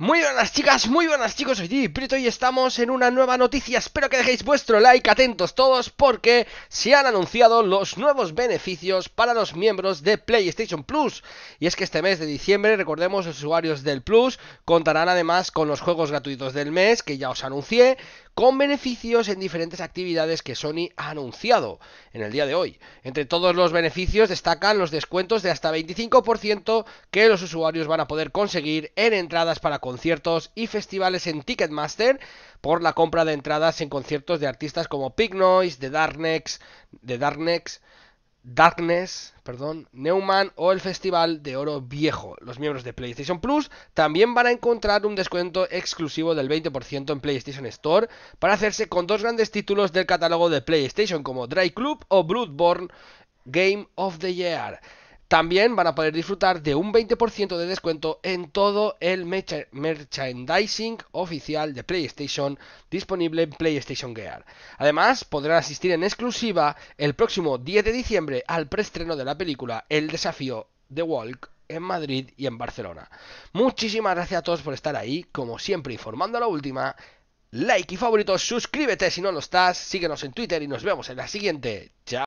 Muy buenas chicas, muy buenas chicos, soy Prito y estamos en una nueva noticia. Espero que dejéis vuestro like, atentos todos, porque se han anunciado los nuevos beneficios para los miembros de PlayStation Plus. Y es que este mes de diciembre, recordemos, los usuarios del Plus contarán además con los juegos gratuitos del mes, que ya os anuncié, con beneficios en diferentes actividades que Sony ha anunciado en el día de hoy. Entre todos los beneficios destacan los descuentos de hasta 25% que los usuarios van a poder conseguir en entradas para conciertos y festivales en Ticketmaster por la compra de entradas en conciertos de artistas como Pig Noise, The Darknex, The Darkness, perdón, Neumann o el Festival de Oro Viejo. Los miembros de PlayStation Plus también van a encontrar un descuento exclusivo del 20% en PlayStation Store para hacerse con dos grandes títulos del catálogo de PlayStation como Dry Club o Bloodborne Game of the Year. También van a poder disfrutar de un 20% de descuento en todo el merchandising oficial de PlayStation disponible en PlayStation Gear. Además, podrán asistir en exclusiva el próximo 10 de diciembre al preestreno de la película El desafío de Walk en Madrid y en Barcelona. Muchísimas gracias a todos por estar ahí, como siempre informando a la última. Like y favoritos, suscríbete si no lo estás, síguenos en Twitter y nos vemos en la siguiente. Chao.